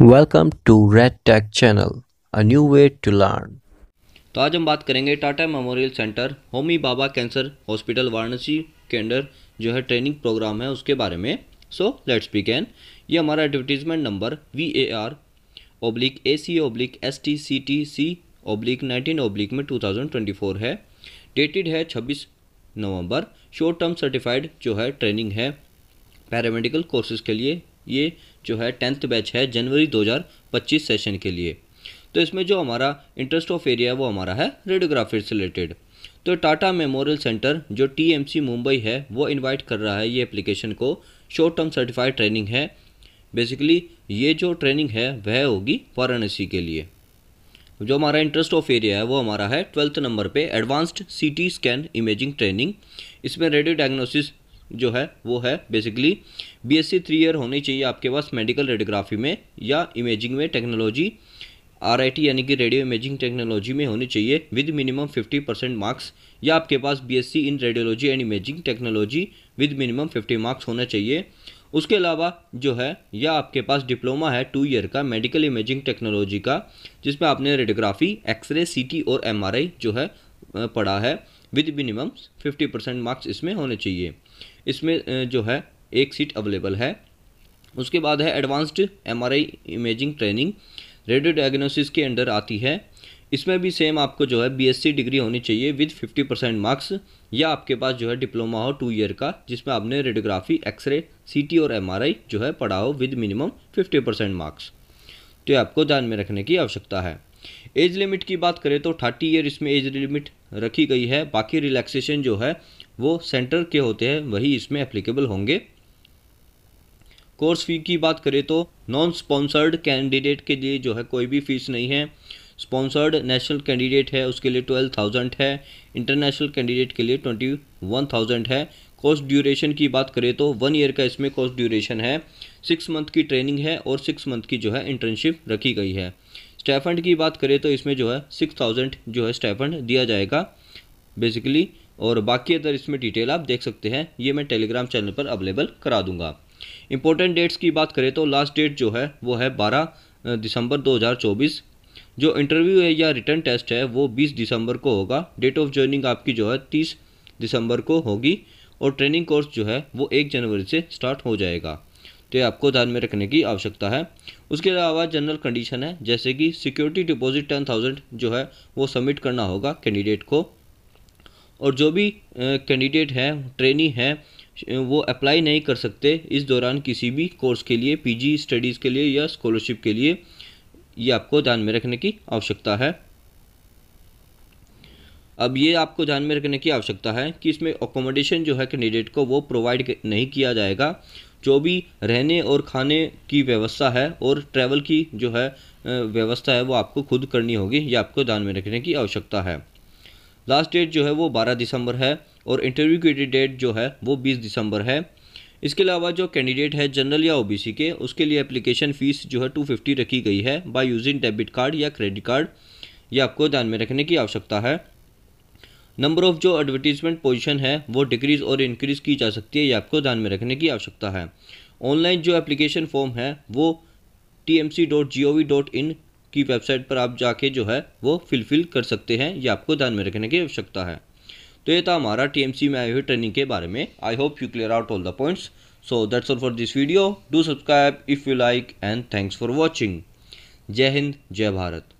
welcome to red tech channel a new way to learn तो आज हम बात करेंगे Tata memorial centre Homi Bhabha cancer hospital Varanasi के अंदर जो है ट्रेनिंग प्रोग्राम है उसके बारे में सो लेट्स कैन ये हमारा advertisement number V A R oblique A C oblique S T C T C oblique nineteen oblique में टू थाउजेंड ट्वेंटी फोर है डेटेड है छब्बीस नवंबर शॉर्ट टर्म सर्टिफाइड जो है ट्रेनिंग है पैरामेडिकल कोर्सेज के लिए ये जो है टेंथ बैच है जनवरी 2025 सेशन के लिए तो इसमें जो हमारा इंटरेस्ट ऑफ एरिया है वो हमारा है रेडियोग्राफी से रिलेटेड तो टाटा मेमोरियल सेंटर जो टीएमसी मुंबई है वो इनवाइट कर रहा है ये एप्लीकेशन को शॉर्ट टर्म सर्टिफाइड ट्रेनिंग है बेसिकली ये जो ट्रेनिंग है वह होगी वाराणसी के लिए जो हमारा इंटरेस्ट ऑफ एरिया है वो हमारा है ट्वेल्थ नंबर पे advanced CT scan imaging training इसमें रेडियो डायग्नोसिस जो है वो है बेसिकली बीएससी थ्री ईयर होनी चाहिए आपके पास मेडिकल रेडियोग्राफी में या इमेजिंग में टेक्नोलॉजी आरआईटी यानी कि रेडियो इमेजिंग टेक्नोलॉजी में होनी चाहिए विद मिनिमम 50 परसेंट मार्क्स या आपके पास BSc in radiology and imaging technology with minimum 50 marks होना चाहिए उसके अलावा जो है या आपके पास डिप्लोमा है टू ईयर का मेडिकल इमेजिंग टेक्नोलॉजी का जिसमें आपने रेडियोग्राफी एक्सरे सी और एम जो है पढ़ा है विद मिनिमम 50 परसेंट मार्क्स इसमें होने चाहिए इसमें जो है एक सीट अवेलेबल है उसके बाद है advanced MRI imaging training radio diagnosis के अंडर आती है इसमें भी सेम आपको जो है बीएससी डिग्री होनी चाहिए विद 50 परसेंट मार्क्स या आपके पास जो है डिप्लोमा हो टू ईयर का जिसमें आपने रेडियोग्राफी एक्सरे सीटी और एमआरआई जो है पढ़ा हो विद मिनिमम 50 परसेंट मार्क्स तो ये आपको ध्यान में रखने की आवश्यकता है एज लिमिट की बात करें तो थर्टी ईयर इसमें एज लिमिट रखी गई है बाकी रिलैक्सेशन जो है वो सेंटर के होते हैं वही इसमें एप्लीकेबल होंगे कोर्स फी की बात करें तो नॉन स्पॉन्सर्ड कैंडिडेट के लिए जो है कोई भी फीस नहीं है स्पॉन्सर्ड नेशनल कैंडिडेट है उसके लिए ट्वेल्व थाउजेंड है इंटरनेशनल कैंडिडेट के लिए ट्वेंटी वन थाउजेंड है कोर्स ड्यूरेशन की बात करें तो वन ईयर का इसमें कोर्स ड्यूरेशन है सिक्स मंथ की ट्रेनिंग है और सिक्स मंथ की जो है इंटर्नशिप रखी गई है स्टैफ़ंड की बात करें तो इसमें जो है सिक्स थाउजेंड जो है स्टैफंड दिया जाएगा बेसिकली और बाकी अदर इसमें डिटेल आप देख सकते हैं ये मैं टेलीग्राम चैनल पर अवेलेबल करा दूंगा इंपॉर्टेंट डेट्स की बात करें तो लास्ट डेट जो है वो है बारह दिसंबर दो जो इंटरव्यू है या रिटर्न टेस्ट है वो बीस दिसंबर को होगा डेट ऑफ ज्वाइनिंग आपकी जो है तीस दिसंबर को होगी और ट्रेनिंग कोर्स जो है वो एक जनवरी से स्टार्ट हो जाएगा तो आपको ध्यान में रखने की आवश्यकता है उसके अलावा जनरल कंडीशन है जैसे कि सिक्योरिटी डिपॉजिट टेन थाउजेंड जो है वो सबमिट करना होगा कैंडिडेट को और जो भी कैंडिडेट हैं ट्रेनी हैं वो अप्लाई नहीं कर सकते इस दौरान किसी भी कोर्स के लिए पीजी स्टडीज़ के लिए या स्कॉलरशिप के लिए ये आपको ध्यान में रखने की आवश्यकता है अब ये आपको ध्यान में रखने की आवश्यकता है कि इसमें अकोमोडेशन जो है कैंडिडेट को वो प्रोवाइड नहीं किया जाएगा जो भी रहने और खाने की व्यवस्था है और ट्रैवल की जो है व्यवस्था है वो आपको खुद करनी होगी या आपको ध्यान में रखने की आवश्यकता है लास्ट डेट जो है वो 12 दिसंबर है और इंटरव्यू की डेट जो है वो 20 दिसंबर है इसके अलावा जो कैंडिडेट है जनरल या ओबीसी के उसके लिए एप्लीकेशन फ़ीस जो है 250 रखी गई है बाय यूजिंग डेबिट कार्ड या क्रेडिट कार्ड ये आपको ध्यान में रखने की आवश्यकता है नंबर ऑफ़ जो एडवर्टीजमेंट पोजीशन है वो डिक्रीज़ और इंक्रीज़ की जा सकती है ये आपको ध्यान में रखने की आवश्यकता है ऑनलाइन जो एप्लीकेशन फॉर्म है वो T M C dot G O V dot I N website पर आप जाके जो है वो फिलफिल कर सकते हैं ये आपको ध्यान में रखने की आवश्यकता है तो ये था हमारा टी एम सी में आई हुई ट्रेनिंग के बारे में I hope you clear out all the points so that's all for this video do subscribe if you like and thanks for watching Jai Hind जय भारत